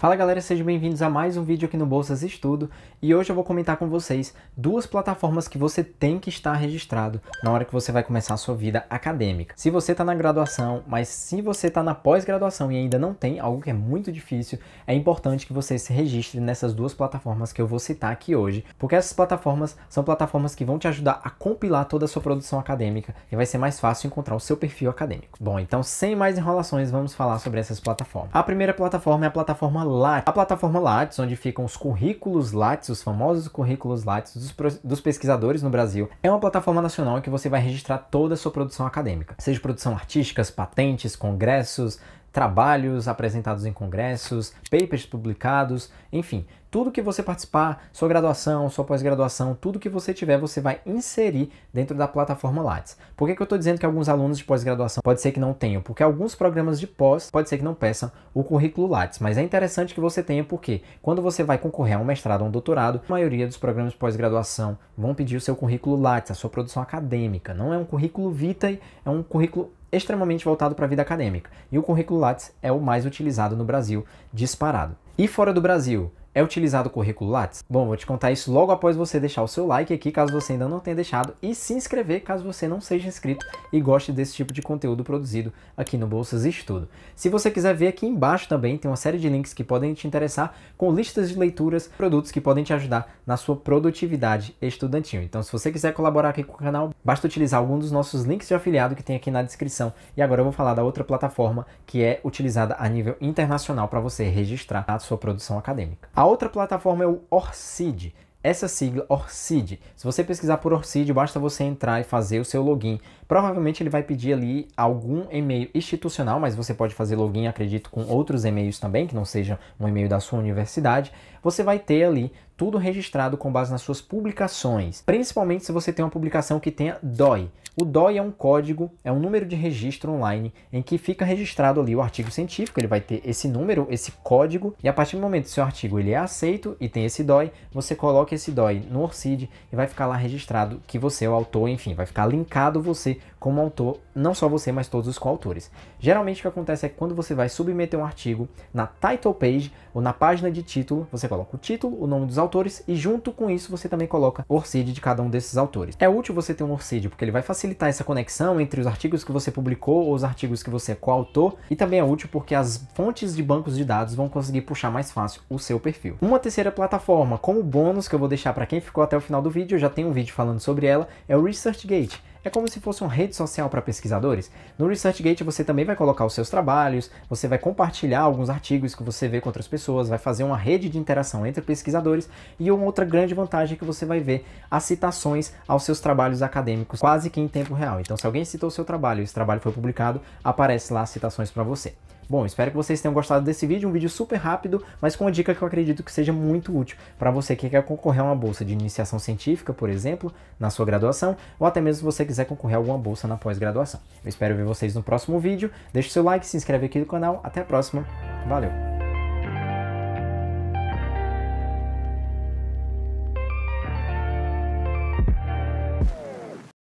Fala galera, sejam bem-vindos a mais um vídeo aqui no Bolsas Estudo e hoje eu vou comentar com vocês duas plataformas que você tem que estar registrado na hora que você vai começar a sua vida acadêmica. Se você está na graduação, mas se você está na pós-graduação e ainda não tem, algo que é muito difícil, é importante que você se registre nessas duas plataformas que eu vou citar aqui hoje, porque essas plataformas são plataformas que vão te ajudar a compilar toda a sua produção acadêmica e vai ser mais fácil encontrar o seu perfil acadêmico. Bom, então sem mais enrolações, vamos falar sobre essas plataformas. A primeira plataforma é a plataforma Lattes. A plataforma Lattes, onde ficam os currículos Lattes, os famosos currículos Lattes dos, dos pesquisadores no Brasil, é uma plataforma nacional em que você vai registrar toda a sua produção acadêmica, seja produção artística, patentes, congressos, trabalhos apresentados em congressos, papers publicados, enfim, tudo que você participar, sua graduação, sua pós-graduação, tudo que você tiver, você vai inserir dentro da plataforma Lattes. Por que, que eu estou dizendo que alguns alunos de pós-graduação pode ser que não tenham? Porque alguns programas de pós pode ser que não peçam o currículo Lattes, mas é interessante que você tenha porque quando você vai concorrer a um mestrado ou um doutorado, a maioria dos programas de pós-graduação vão pedir o seu currículo Lattes, a sua produção acadêmica. Não é um currículo vitae, é um currículo extremamente voltado para a vida acadêmica. E o currículo Lattes é o mais utilizado no Brasil, disparado. E fora do Brasil, é utilizado o currículo Lattes? Bom, vou te contar isso logo após você deixar o seu like aqui, caso você ainda não tenha deixado, e se inscrever caso você não seja inscrito e goste desse tipo de conteúdo produzido aqui no Bolsas Estudo. Se você quiser ver aqui embaixo também, tem uma série de links que podem te interessar com listas de leituras, produtos que podem te ajudar na sua produtividade estudantil. Então, se você quiser colaborar aqui com o canal, basta utilizar algum dos nossos links de afiliado que tem aqui na descrição. E agora eu vou falar da outra plataforma que é utilizada a nível internacional para você registrar a sua produção acadêmica. A outra plataforma é o Orcid. Essa sigla, Orcid, se você pesquisar por Orcid, basta você entrar e fazer o seu login. Provavelmente ele vai pedir ali algum e-mail institucional, mas você pode fazer login, acredito, com outros e-mails também, que não seja um e-mail da sua universidade. Você vai ter ali tudo registrado com base nas suas publicações, principalmente se você tem uma publicação que tenha DOI. O DOI é um código, é um número de registro online em que fica registrado ali o artigo científico, ele vai ter esse número, esse código, e a partir do momento que seu artigo ele é aceito e tem esse DOI, você coloca esse DOI no ORCID e vai ficar lá registrado que você é o autor, enfim, vai ficar linkado você como autor, não só você, mas todos os coautores. Geralmente o que acontece é que quando você vai submeter um artigo na title page ou na página de título, você coloca o título, o nome dos autores, autores e junto com isso você também coloca o ORCID de cada um desses autores. É útil você ter um ORCID porque ele vai facilitar essa conexão entre os artigos que você publicou ou os artigos que você é coautor e também é útil porque as fontes de bancos de dados vão conseguir puxar mais fácil o seu perfil. Uma terceira plataforma, como bônus que eu vou deixar para quem ficou até o final do vídeo, já tem um vídeo falando sobre ela, é o ResearchGate. É como se fosse uma rede social para pesquisadores. No ResearchGate você também vai colocar os seus trabalhos, você vai compartilhar alguns artigos que você vê com outras pessoas, vai fazer uma rede de interação entre pesquisadores e uma outra grande vantagem é que você vai ver as citações aos seus trabalhos acadêmicos quase que em tempo real. Então se alguém citou o seu trabalho e esse trabalho foi publicado, aparece lá as citações para você. Bom, espero que vocês tenham gostado desse vídeo, um vídeo super rápido, mas com uma dica que eu acredito que seja muito útil para você que quer concorrer a uma bolsa de iniciação científica, por exemplo, na sua graduação, ou até mesmo se você quiser concorrer a alguma bolsa na pós-graduação. Eu espero ver vocês no próximo vídeo, deixe seu like, se inscreve aqui no canal, até a próxima, valeu!